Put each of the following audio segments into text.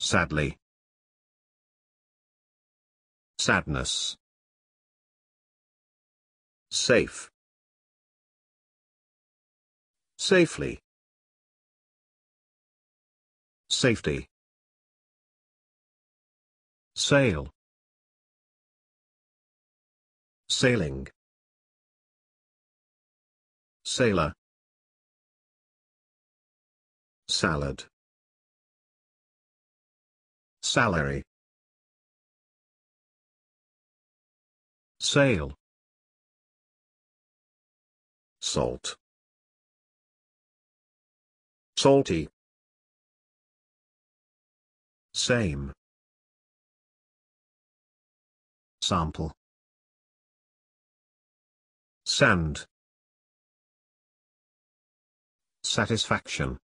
sadly. Sadness. Safe. Safely. Safety. Sail. Sailing. Sailor. Salad. Salary. Sale. Salt. Salty. Same. Sample. Sand. Satisfaction.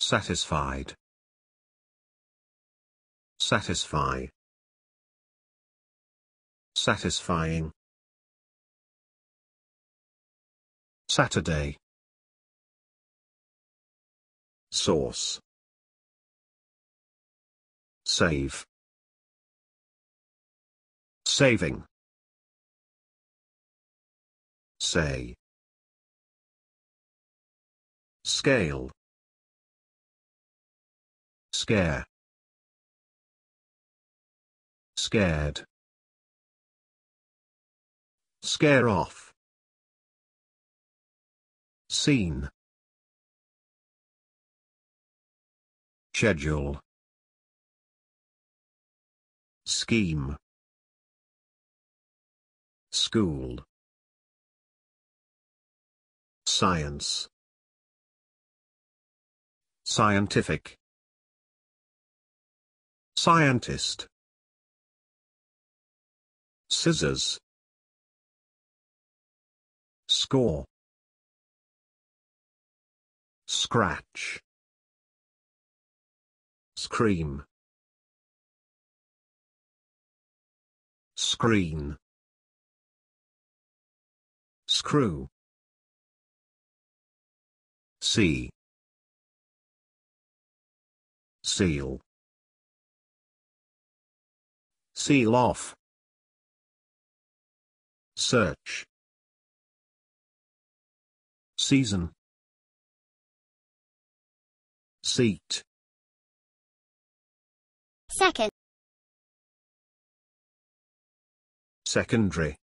Satisfied. Satisfy. Satisfying. Saturday. Source. Save. Saving. Say. Scale. Scare scared. Scare off. Scene. Schedule. Scheme. School. Science. Scientific. Scientist Scissors. Score. Scratch. Scream. Screen. Screw. See. Seal. Seal off. Search. Season. Seat. Second. Secondary.